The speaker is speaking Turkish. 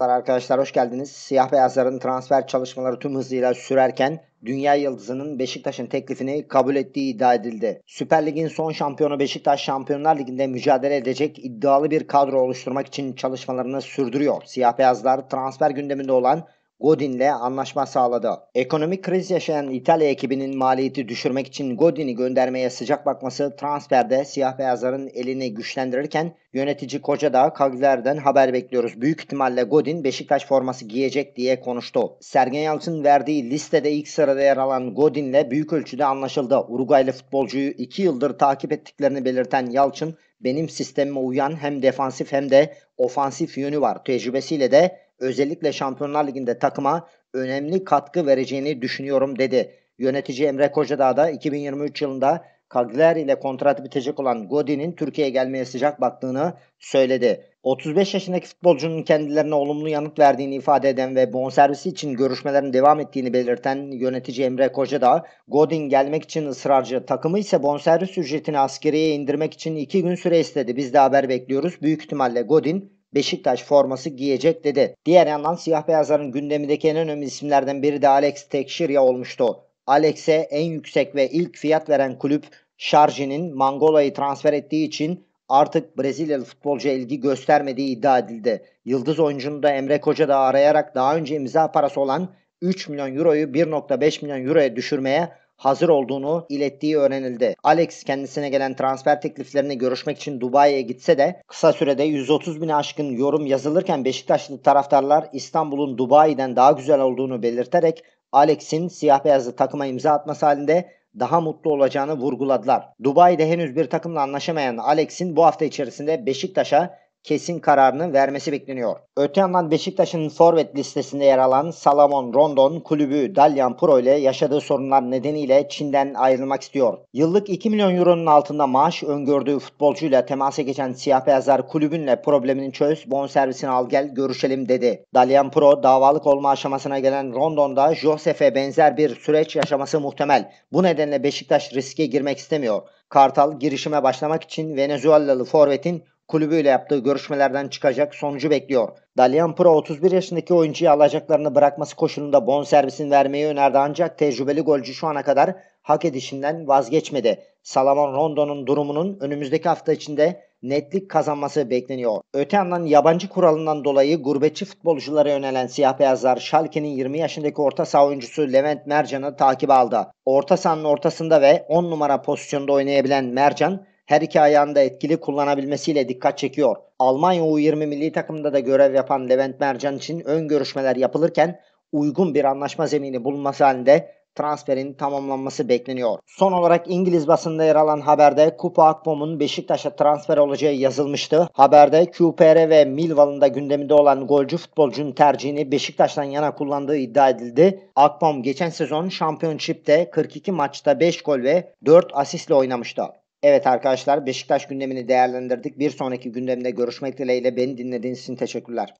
Arkadaşlar hoş geldiniz. Siyah beyazların transfer çalışmaları tüm hızıyla sürerken Dünya Yıldızı'nın Beşiktaş'ın teklifini kabul ettiği iddia edildi. Süper Lig'in son şampiyonu Beşiktaş Şampiyonlar Ligi'nde mücadele edecek iddialı bir kadro oluşturmak için çalışmalarını sürdürüyor. Siyah beyazlar transfer gündeminde olan Godin'le anlaşma sağladı. Ekonomik kriz yaşayan İtalya ekibinin maliyeti düşürmek için Godin'i göndermeye sıcak bakması transferde siyah beyazların elini güçlendirirken yönetici Kocadağ Kagliler'den haber bekliyoruz. Büyük ihtimalle Godin Beşiktaş forması giyecek diye konuştu. Sergen Yalçın verdiği listede ilk sırada yer alan Godin'le büyük ölçüde anlaşıldı. Uruguaylı futbolcuyu 2 yıldır takip ettiklerini belirten Yalçın benim sistemime uyan hem defansif hem de ofansif yönü var. Tecrübesiyle de özellikle Şampiyonlar Ligi'nde takıma önemli katkı vereceğini düşünüyorum dedi. Yönetici Emre Kocadağ da 2023 yılında Cagliari ile kontratı bitecek olan Godin'in Türkiye'ye gelmeye sıcak baktığını söyledi. 35 yaşındaki futbolcunun kendilerine olumlu yanıt verdiğini ifade eden ve bonservisi için görüşmelerin devam ettiğini belirten yönetici Emre Kocadağ, Godin gelmek için ısrarcı, takımı ise bonservis ücretini askeriye indirmek için 2 gün süre istedi. Biz de haber bekliyoruz. Büyük ihtimalle Godin Beşiktaş forması giyecek dedi. Diğer yandan siyah beyazların gündemindeki en önemli isimlerden biri de Alex Tekşirya olmuştu. Alex'e en yüksek ve ilk fiyat veren kulüp Şarji'nin Mangola'yı transfer ettiği için artık Brezilyalı futbolcuya ilgi göstermediği iddia edildi. Yıldız oyuncunu da Emre Koca da arayarak daha önce imza parası olan 3 milyon euroyu 1.5 milyon euroya düşürmeye hazır olduğunu ilettiği öğrenildi. Alex kendisine gelen transfer tekliflerini görüşmek için Dubai'ye gitse de kısa sürede 130 bin aşkın yorum yazılırken Beşiktaşlı taraftarlar İstanbul'un Dubai'den daha güzel olduğunu belirterek Alex'in siyah beyazlı takıma imza atması halinde daha mutlu olacağını vurguladılar. Dubai'de henüz bir takımla anlaşamayan Alex'in bu hafta içerisinde Beşiktaş'a kesin kararını vermesi bekleniyor. Öte yandan Beşiktaş'ın forvet listesinde yer alan Salamon Rondon kulübü Dalyan Pro ile yaşadığı sorunlar nedeniyle Çin'den ayrılmak istiyor. Yıllık 2 milyon euronun altında maaş öngördüğü futbolcuyla temasa geçen siyah beyazlar kulübünle problemini çöz, bonservisini al gel görüşelim dedi. Dalyan Pro davalık olma aşamasına gelen Rondon'da Josef'e benzer bir süreç yaşaması muhtemel. Bu nedenle Beşiktaş riske girmek istemiyor. Kartal girişime başlamak için Venezuelalı forvetin kulübüyle yaptığı görüşmelerden çıkacak sonucu bekliyor. Dalian Pro 31 yaşındaki oyuncuyu alacaklarını bırakması koşulunda bon servisini vermeyi önerdi ancak tecrübeli golcü şu ana kadar hak edişinden vazgeçmedi. Salomon Rondo'nun durumunun önümüzdeki hafta içinde netlik kazanması bekleniyor. Öte yandan yabancı kuralından dolayı gurbetçi futbolculara yönelen siyah beyazlar Schalke'nin 20 yaşındaki orta saha oyuncusu Levent Mercan'ı takip aldı. Orta sahanın ortasında ve 10 numara pozisyonda oynayabilen Mercan her iki ayağında etkili kullanabilmesiyle dikkat çekiyor. Almanya U20 milli takımında da görev yapan Levent Mercan için ön görüşmeler yapılırken uygun bir anlaşma zemini bulunması halinde transferin tamamlanması bekleniyor. Son olarak İngiliz basında yer alan haberde Kupa Akpom'un Beşiktaş'a transfer olacağı yazılmıştı. Haberde QPR ve Milval'ın da gündeminde olan golcü futbolcunun tercihini Beşiktaş'tan yana kullandığı iddia edildi. Akpom geçen sezon Championship'te 42 maçta 5 gol ve 4 asistle oynamıştı. Evet arkadaşlar Beşiktaş gündemini değerlendirdik. Bir sonraki gündemde görüşmek dileğiyle beni dinlediğiniz için teşekkürler.